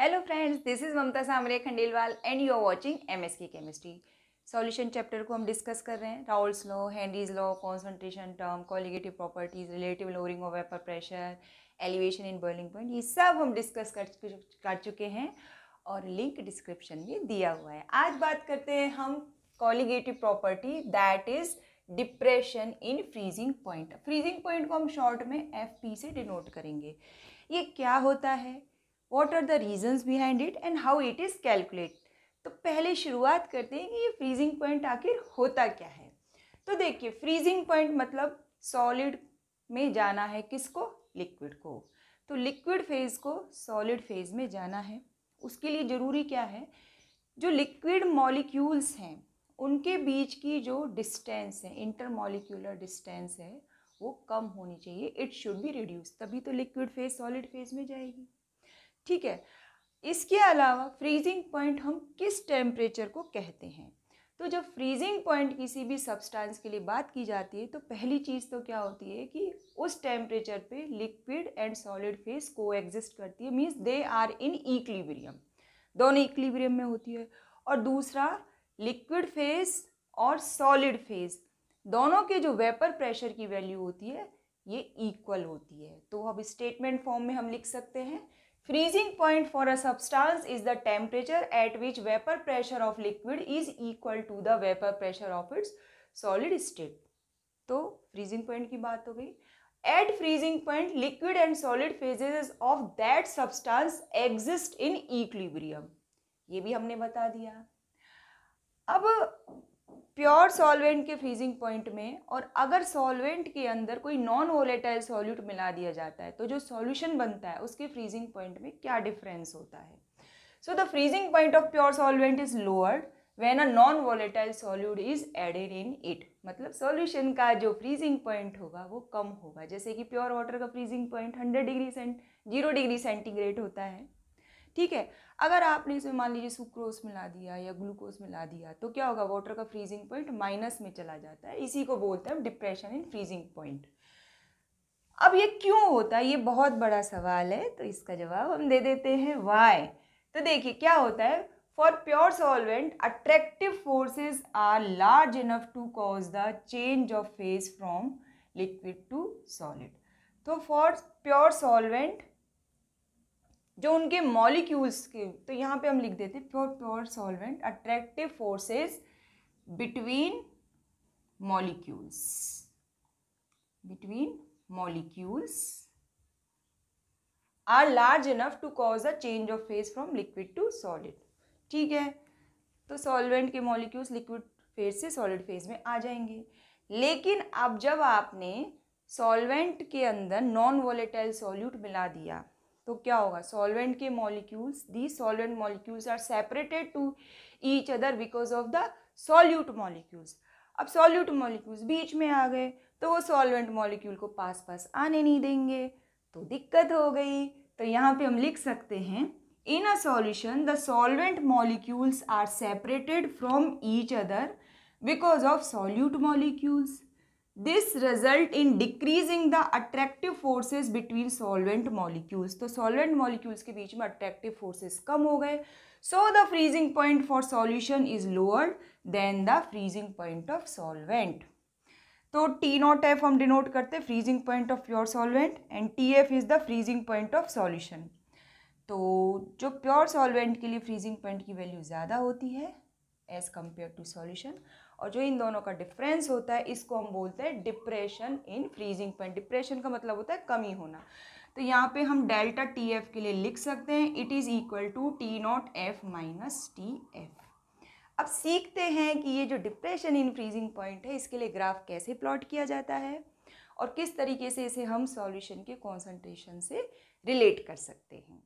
Hello friends this is Mamta Samre Khandelwal and you are watching S की chemistry solution chapter को हम discuss कर रहे हैं Raoult's law Henry's law concentration term colligative properties relative lowering of vapour pressure elevation in boiling point ये सब हम discuss कर कर चुके हैं और लिंक डिस्क्रिप्शन में दिया हुआ है आज बात करते हैं हम colligative property that is depression in freezing point freezing point को हम शॉर्ट में एफ से डिनोट करेंगे ये क्या होता है what are the reasons behind it and how it is calculate तो पहले शुरुआत करते हैं कि ये फ्रीजिंग पॉइंट आखिर होता क्या है तो देखिए फ्रीजिंग पॉइंट मतलब सॉलिड में जाना है किसको लिक्विड को तो लिक्विड फेज़ को सॉलिड फेज़ में जाना है उसके लिए ज़रूरी क्या है जो लिक्विड मॉलिक्यूल्स हैं उनके बीच की जो डिस्टेंस है इंटर इंटरमॉलिक्यूलर डिस्टेंस है वो कम होनी चाहिए इट शुड बी रिड्यूस तभी तो लिक्विड फेज सॉलिड फेज में जाएगी ठीक है इसके अलावा फ्रीजिंग पॉइंट हम किस टेम्परेचर को कहते हैं तो जब फ्रीजिंग पॉइंट किसी भी सब्सटेंस के लिए बात की जाती है तो पहली चीज़ तो क्या होती है कि उस टेम्परेचर पे लिक्विड एंड सॉलिड फेस को एग्जिस्ट करती है means they are in equilibrium दोनों इक्लिब्रियम में होती है और दूसरा लिक्विड फेस और सॉलिड फेस दोनों के जो वेपर प्रेशर की वैल्यू होती है ये इक्वल होती है तो अब स्टेटमेंट फॉर्म में हम लिख सकते हैं Freezing point for a substance is the temperature at which vapor pressure of liquid is equal to the vapor pressure of its solid state. तो freezing point की बात हो गई At freezing point, liquid and solid phases of that substance exist in equilibrium. ये भी हमने बता दिया अब प्योर सॉल्वेंट के फ्रीजिंग पॉइंट में और अगर सॉल्वेंट के अंदर कोई नॉन वोलेटाइल सॉल्यूट मिला दिया जाता है तो जो सॉल्यूशन बनता है उसके फ्रीजिंग पॉइंट में क्या डिफरेंस होता है so the freezing point of pure solvent is lowered when a non volatile solute is added in it मतलब सॉल्यूशन का जो फ्रीजिंग पॉइंट होगा वो कम होगा जैसे कि प्योर वाटर का freezing point hundred degree cent zero degree centigrade होता है ठीक है अगर आपने इसमें मान लीजिए सुक्रोज मिला दिया या ग्लूकोज मिला दिया तो क्या होगा वाटर का फ्रीजिंग पॉइंट माइनस में चला जाता है इसी को बोलते हैं डिप्रेशन इन फ्रीजिंग पॉइंट अब ये क्यों होता है ये बहुत बड़ा सवाल है तो इसका जवाब हम दे देते हैं वाई तो देखिए क्या होता है for pure solvent attractive forces are large enough to cause the change of phase from liquid to solid तो फॉर प्योर सॉल्वेंट जो उनके मॉलिक्यूल्स के तो यहाँ पे हम लिख देते pure pure solvent attractive forces between molecules between molecules are large enough to cause a change of phase from liquid to solid ठीक है तो सॉल्वेंट के मॉलिक्यूल्स लिक्विड फेज से सॉलिड फेज में आ जाएंगे लेकिन अब जब आपने सॉल्वेंट के अंदर नॉन वॉलेटाइल सॉल्यूट मिला दिया तो क्या होगा सॉल्वेंट के molecules the solvent molecules are separated to each other because of the solute molecules अब सॉल्यूट मॉलिक्यूल्स बीच में आ गए तो वो सॉल्वेंट मॉलिक्यूल को पास पास आने नहीं देंगे तो दिक्कत हो गई तो यहाँ पे हम लिख सकते हैं in a solution the solvent molecules are separated from each other because of solute molecules this result in decreasing the attractive forces between solvent molecules तो सॉल्वेंट मॉलिक्यूल्स के बीच में अट्रैक्टिव फोर्सेज कम हो गए so the freezing point for solution is lowered than the freezing point of solvent तो T not F हम denote करते हैं freezing point of pure solvent and T F is the freezing point of solution तो जो pure solvent के लिए freezing point की value ज़्यादा होती है एज़ कम्पेयर टू सॉल्यूशन और जो इन दोनों का डिफरेंस होता है इसको हम बोलते हैं depression in freezing point depression का मतलब होता है कमी होना तो यहाँ पे हम डेल्टा टी एफ के लिए लिख सकते हैं it is equal to T not F minus T F अब सीखते हैं कि ये जो डिप्रेशन इन फ्रीजिंग पॉइंट है इसके लिए ग्राफ कैसे प्लॉट किया जाता है और किस तरीके से इसे हम सॉल्यूशन के कॉन्सेंट्रेशन से रिलेट कर सकते हैं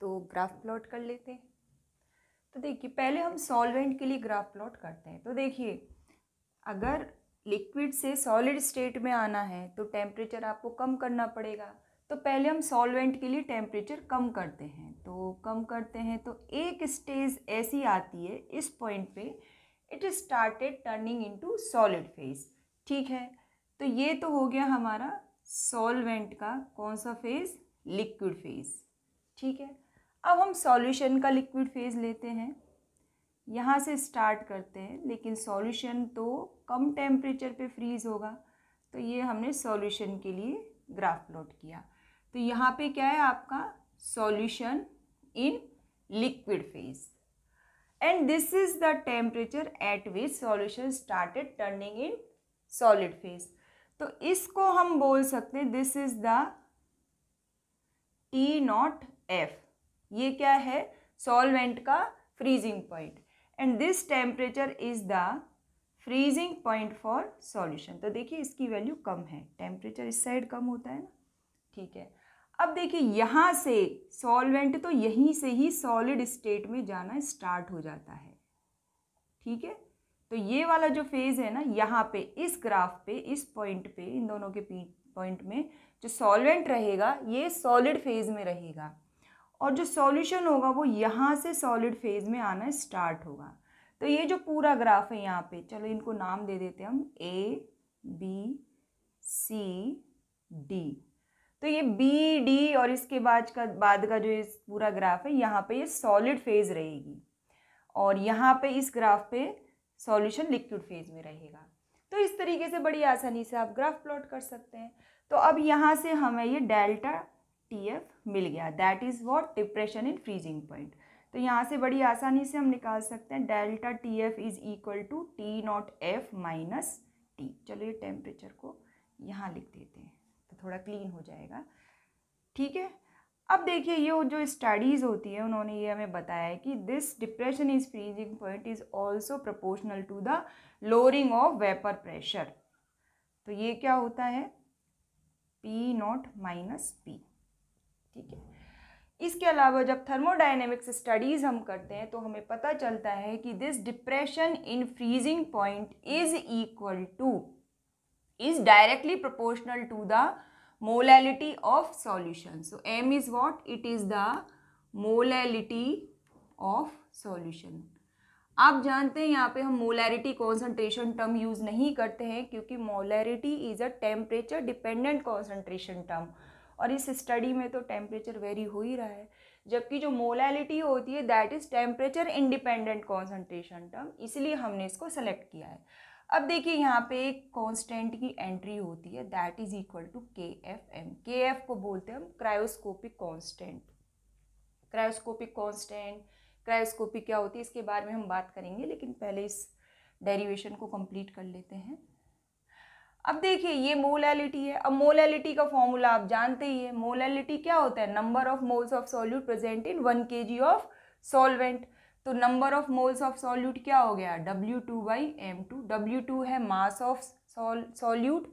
तो ग्राफ प्लॉट कर लेते हैं तो देखिए पहले हम सॉल्वेंट के लिए ग्राफ प्लॉट करते हैं तो देखिए अगर लिक्विड से सॉलिड स्टेट में आना है तो टेम्परेचर आपको कम करना पड़ेगा तो पहले हम सॉल्वेंट के लिए टेम्परेचर कम करते हैं तो कम करते हैं तो एक स्टेज ऐसी आती है इस पॉइंट पे it started turning into solid phase ठीक है तो ये तो हो गया हमारा सॉल्वेंट का कौन सा फेज़ लिक्विड फेज़ ठीक है अब हम सॉल्यूशन का लिक्विड फेज़ लेते हैं यहाँ से स्टार्ट करते हैं लेकिन सॉल्यूशन तो कम टेम्परेचर पे फ्रीज़ होगा तो ये हमने सॉल्यूशन के लिए ग्राफ प्लॉट किया तो यहाँ पे क्या है आपका solution in liquid phase and this is the temperature at which solution started turning in solid phase तो इसको हम बोल सकते हैं this is the T not F ये क्या है सॉल्वेंट का freezing point and this temperature is the freezing point for solution तो देखिए इसकी वैल्यू कम है टेम्परेचर इस साइड कम होता है ना ठीक है अब देखिए यहाँ से सॉल्वेंट तो यहीं से ही सॉलिड स्टेट में जाना स्टार्ट हो जाता है ठीक है तो ये वाला जो फेज़ है ना यहाँ पे इस ग्राफ पे इस पॉइंट पे इन दोनों के पॉइंट में जो सॉल्वेंट रहेगा ये सॉलिड फेज़ में रहेगा और जो सॉल्यूशन होगा वो यहाँ से सॉलिड फेज में आना स्टार्ट होगा तो ये जो पूरा ग्राफ है यहाँ पे चलो इनको नाम दे देते हैं हम ए बी सी डी तो ये बी डी और इसके बाद का बाद का जो इस पूरा ग्राफ है यहाँ पे ये सॉलिड फेज रहेगी और यहाँ पे इस ग्राफ पे सॉल्यूशन लिक्विड फेज में रहेगा तो इस तरीके से बड़ी आसानी से आप ग्राफ प्लॉट कर सकते हैं तो अब यहाँ से हमें ये डेल्टा टी एफ मिल गया that is what depression in freezing point तो यहाँ से बड़ी आसानी से हम निकाल सकते हैं delta T F is equal to T not F minus T चलो ये टेम्परेचर को यहाँ लिख देते हैं तो थोड़ा क्लीन हो जाएगा ठीक है अब देखिए ये जो स्टडीज़ होती है उन्होंने ये हमें बताया है कि this depression is freezing point is also proportional to the lowering of vapour pressure तो ये क्या होता है पी नॉट माइनस पी ठीक है इसके अलावा जब थर्मोडाइनेमिक्स स्टडीज़ हम करते हैं तो हमें पता चलता है कि this depression in freezing point is equal to is directly proportional to the molality of solution so M is what it is the molality of solution आप जानते हैं यहाँ पे हम मोलैरिटी कॉन्सेंट्रेशन टर्म यूज़ नहीं करते हैं क्योंकि molarity is a temperature dependent concentration term और इस स्टडी में तो टेम्परेचर वेरी हो ही रहा है जबकि जो मोलैलिटी होती है that is temperature independent concentration term इसलिए हमने इसको सेलेक्ट किया है अब देखिए यहाँ पे एक कॉन्स्टेंट की एंट्री होती है that is equal to K F M K F को बोलते हैं हम cryoscopic constant cryoscopic constant cryoscopic क्या होती है इसके बारे में हम बात करेंगे लेकिन पहले इस डेरिवेशन को कंप्लीट कर लेते हैं अब देखिए ये मोलैलिटी है अब मोलैलिटी का फॉर्मूला आप जानते ही है मोलैलिटी क्या होता है number of moles of solute present in one K G of solvent तो number of moles of solute क्या हो गया W two by M two W two है mass of solute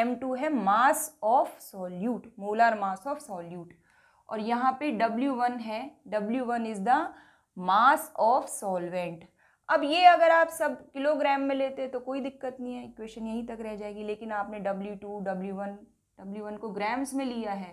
M two है mass of solute molar mass of solute और यहाँ पे W one है W one is the mass of solvent अब ये अगर आप सब किलोग्राम में लेते तो कोई दिक्कत नहीं है इक्वेशन यहीं तक रह जाएगी लेकिन आपने W two W one W one को ग्राम्स में लिया है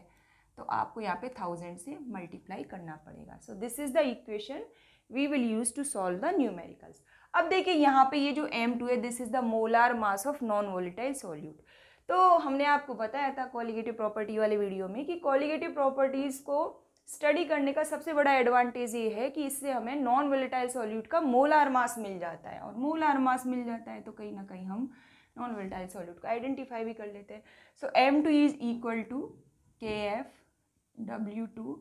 तो आपको यहाँ पे थाउजेंड से मल्टीप्लाई करना पड़ेगा so this is the equation we will use to solve the numericals अब देखिए यहाँ पे ये जो एम टू है this is the molar mass of non volatile solute तो हमने आपको बताया था कॉलीगेटिव प्रॉपर्टी वाले वीडियो में कि कॉलीगेटिव प्रॉपर्टीज़ को स्टडी करने का सबसे बड़ा एडवांटेज ये है कि इससे हमें नॉन वेलेटाइल सॉल्यूट का मोलार मास मिल जाता है और मोलार मास मिल जाता है तो कहीं ना कहीं हम नॉन वेलेटाइल सॉल्यूट को आइडेंटिफाई भी कर लेते हैं so M two is equal to K F W two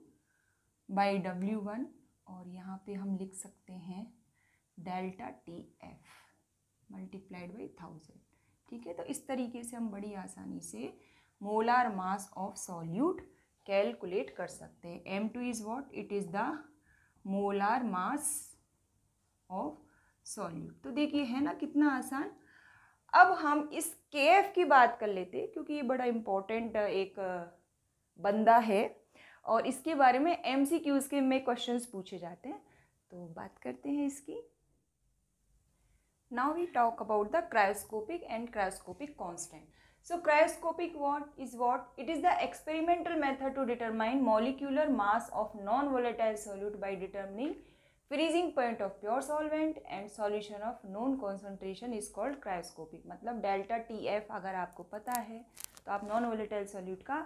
by W one और यहाँ पे हम लिख सकते हैं delta T F multiplied by thousand ठीक है तो इस तरीके से हम बड़ी आसानी से molar mass of solute calculate कर सकते हैं M two is what it is the molar mass of solute तो देखिए है ना कितना आसान अब हम इस के एफ की बात कर लेते हैं क्योंकि ये बड़ा इम्पोर्टेंट एक बंदा है और इसके बारे में एम सी क्यूज़ के में क्वेश्चंस पूछे जाते हैं तो बात करते हैं इसकी now we talk about the cryoscopic and cryoscopic constant so cryoscopic what is what it is the experimental method to determine molecular mass of non volatile solute by determining freezing point of pure solvent and solution of non concentration is called cryoscopic मतलब delta T F अगर आपको पता है तो आप non volatile solute का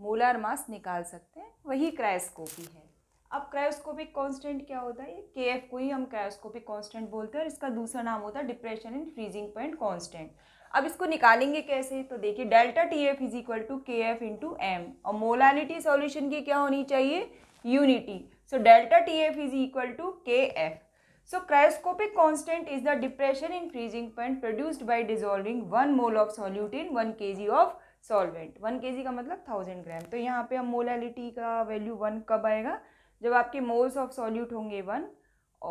molar mass निकाल सकते हैं वही क्रायोस्कोपी है अब क्रायोस्कोपिक कॉन्स्टेंट क्या होता है के एफ को ही हम क्रायोस्कोपिक कॉन्स्टेंट बोलते हैं और इसका दूसरा नाम होता है depression in freezing point constant अब इसको निकालेंगे कैसे तो देखिए delta T F is equal to K F into M और मोलालिटी सॉल्यूशन की क्या होनी चाहिए unity so delta T F is equal to K F So cryoscopic is the depression in freezing point produced produced by one mole of of in one K G of solvent one K जी का मतलब thousand gram तो यहाँ पे हम molality का value one कब आएगा जब आपके मोल्स ऑफ सॉल्यूट होंगे वन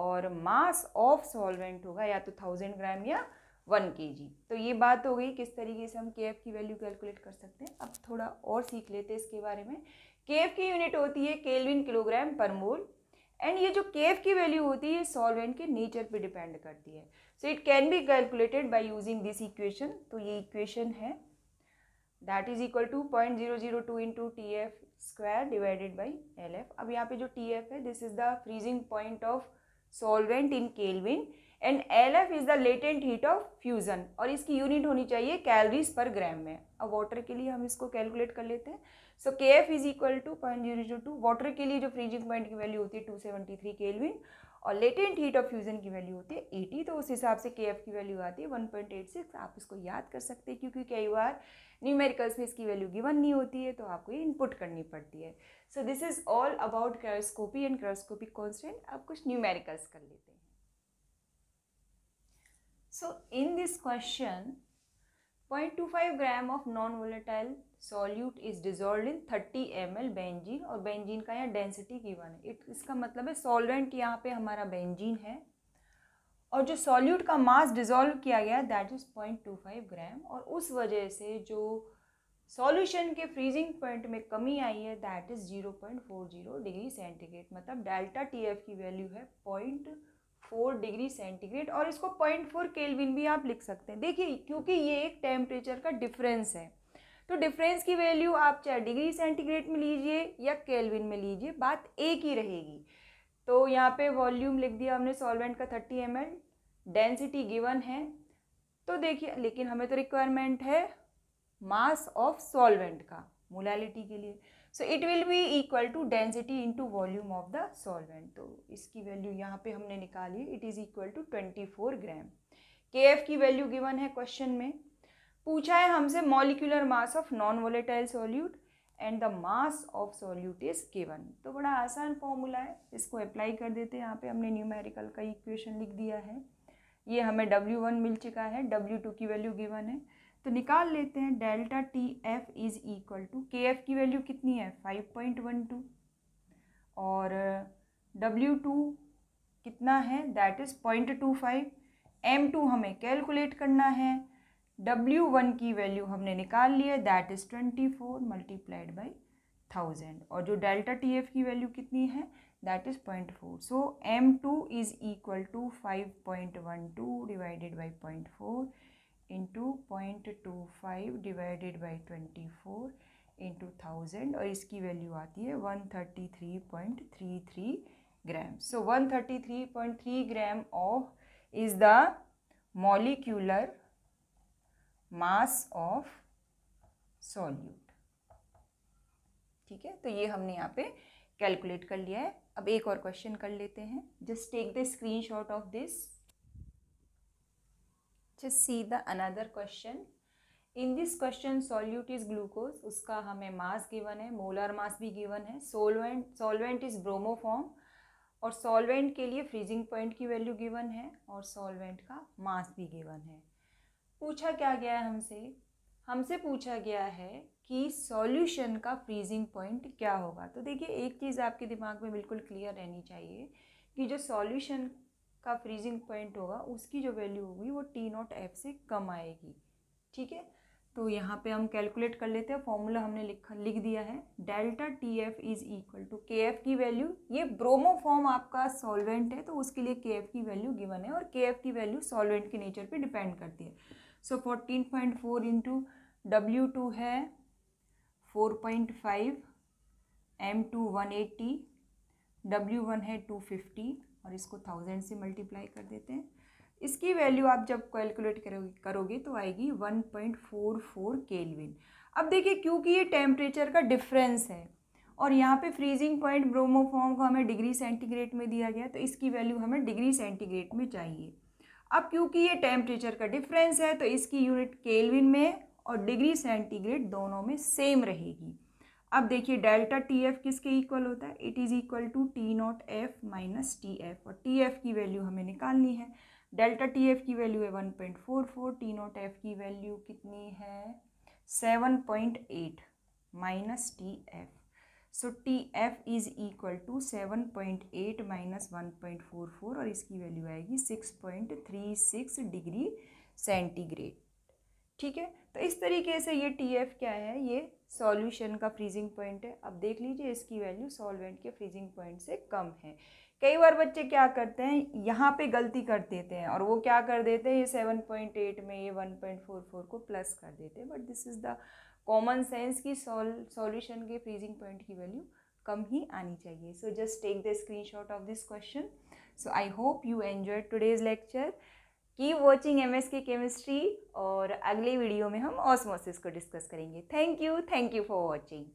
और मास ऑफ सॉल्वेंट होगा या तो थाउजेंड ग्राम या वन के जी तो ये बात हो गई किस तरीके से हम के एफ़ की वैल्यू कैलकुलेट कर सकते हैं अब थोड़ा और सीख लेते हैं इसके बारे में के एफ़ की यूनिट होती है केलविन किलोग्राम पर मोल एंड ये जो के एफ़ की वैल्यू होती है सॉल्वेंट के नेचर पे डिपेंड करती है so it can be calculated by using this equation तो ये इक्वेशन है that is equal to point zero zero two into T F square divided by L F अब यहाँ पे जो टी एफ है this is the freezing point of solvent in kelvin and L F is the latent heat of fusion और इसकी unit होनी चाहिए calories पर ग्राम में अब वाटर के लिए हम इसको कैलकुलेट कर लेते हैं so K F is equal to point zero zero two water के लिए जो फ्रीजिंग पॉइंट की वैल्यू होती है टू सेवेंटी थ्री केलविन और लेटेंट हीट ऑफ फ्यूज़न की वैल्यू होती है एटी तो उस हिसाब से के एफ की वैल्यू आती है वन पॉइंट एट सिक्स आप इसको याद कर सकते हैं क्योंकि कई बार न्यूमेरिकल्स में इसकी वैल्यू गिवन नहीं होती है तो आपको ये इनपुट करनी पड़ती है so this is all about cryoscopy and cryoscopic constant अब कुछ न्यूमेरिकल्स कर लेते हैं So in this question, 0.25 gram of non volatile solute is dissolve in 30 M benzene और बेंजीन का यहाँ डेंसिटी की वन है इट इसका मतलब है सॉल्वेंट यहाँ पे हमारा बेंजीन है और जो सॉल्यूट का मास डिजोल्व किया गया that is point two five gram और उस वजह से जो सॉल्यूशन के फ्रीजिंग पॉइंट में कमी आई है that is zero point four zero degree centigrade मतलब डेल्टा टी एफ की वैल्यू है पॉइंट फोर डिग्री सेंटीग्रेड और इसको पॉइंट फोर केलविन भी आप लिख सकते हैं देखिए क्योंकि ये एक टेम्परेचर का डिफरेंस है तो डिफरेंस की वैल्यू आप चाहे डिग्री सेंटीग्रेड में लीजिए या केलविन में लीजिए बात एक ही रहेगी तो यहाँ पे वॉल्यूम लिख दिया हमने सॉल्वेंट का थर्टी एम डेंसिटी गिवन है तो देखिए लेकिन हमें तो रिक्वायरमेंट है मास ऑफ सॉल्वेंट का मोलालिटी के लिए so it will be equal to density to volume of the solvent तो इसकी वैल्यू यहाँ पे हमने निकाली it is equal to twenty four gram K F की वैल्यू गिवन है क्वेश्चन में पूछा है हमसे molecular mass of non volatile solute and the mass of solute is given तो बड़ा आसान फॉर्मूला है इसको अप्लाई कर देते हैं यहाँ पे हमने न्यूमेरिकल का इक्वेशन लिख दिया है ये हमें डब्ल्यू वन मिल चुका है डब्ल्यू टू की वैल्यू गिवन है तो निकाल लेते हैं delta T F is equal to K F की वैल्यू कितनी है फाइव पॉइंट वन टू और डब्ल्यू टू कितना है that is point two five M two हमें कैलकुलेट करना है डब्ल्यू वन की वैल्यू हमने निकाल ली है that is twenty four multiplied by thousand और जो डेल्टा टी एफ की वैल्यू कितनी है that is point four so M two is equal to five point one two divided by point four into point two five divided by twenty four into thousand और इसकी value आती है one thirty three point three three gram so one thirty three point three gram of is the molecular mass of solute ठीक है तो ये हमने यहाँ पे कैलकुलेट कर लिया है अब एक और क्वेश्चन कर लेते हैं just take the screenshot of this just see the another question in this question solute is glucose उसका हमें मास गिवन है मोलर मास भी गिवन है सोलवेंट सॉल्वेंट इज ब्रोमोफॉर्म और सॉल्वेंट के लिए फ्रीजिंग पॉइंट की वैल्यू गिवन है और सॉल्वेंट का मास भी गिवन है पूछा क्या गया है हमसे हमसे पूछा गया है कि सॉल्यूशन का फ्रीजिंग पॉइंट क्या होगा तो देखिए एक चीज़ आपके दिमाग में बिल्कुल क्लियर रहनी चाहिए कि जो सॉल्यूशन का फ्रीजिंग पॉइंट होगा उसकी जो वैल्यू होगी वो टी नॉट एफ से कम आएगी ठीक है तो यहाँ पे हम कैलकुलेट कर लेते हैं फॉर्मूला हमने लिखा लिख दिया है delta T F is equal to K F की वैल्यू ये ब्रोमो फॉर्म आपका सॉल्वेंट है तो उसके लिए के एफ की वैल्यू गिवन है और के एफ की वैल्यू सॉल्वेंट के नेचर पे डिपेंड करती है so fourteen point four into W two है four point five M two one eighty W one है टू फिफ्टी और इसको थाउजेंड से मल्टीप्लाई कर देते हैं इसकी वैल्यू आप जब कैलकुलेट करोगे करोगे तो आएगी one point four four kelvin अब देखिए क्योंकि ये टेम्परेचर का डिफरेंस है और यहाँ पे फ्रीजिंग पॉइंट ब्रोमोफॉर्म को हमें डिग्री सेंटीग्रेड में दिया गया तो इसकी वैल्यू हमें डिग्री सेंटीग्रेड में चाहिए अब क्योंकि ये टेम्परेचर का डिफरेंस है तो इसकी यूनिट केलविन में और डिग्री सेंटीग्रेड दोनों में सेम रहेगी अब देखिए डेल्टा टी एफ किसके इक्वल होता है it is equal to T not F minus T F और टी एफ की वैल्यू हमें निकालनी है डेल्टा टी एफ की वैल्यू है one point four four T not F की वैल्यू कितनी है seven point eight minus T F so T F is equal to seven point eight minus one point four four और इसकी value आएगी six point three six degree centigrade ठीक है तो इस तरीके से ये टी एफ क्या है ये सॉल्यूशन का फ्रीजिंग पॉइंट है अब देख लीजिए इसकी वैल्यू सॉल्वेंट के फ्रीजिंग पॉइंट से कम है कई बार बच्चे क्या करते हैं यहाँ पे गलती कर देते हैं और वो क्या कर देते हैं ये सेवन पॉइंट एट में ये वन पॉइंट फोर फोर को प्लस कर देते हैं but this is the common sense की सॉल्यूशन के फ्रीजिंग पॉइंट की वैल्यू कम ही आनी चाहिए so just take the screen of this question so I hope you enjoy today's lecture की वॉचिंग एम एस के केमिस्ट्री और अगले वीडियो में हम ऑसमोसिस को डिस्कस करेंगे thank you thank you for watching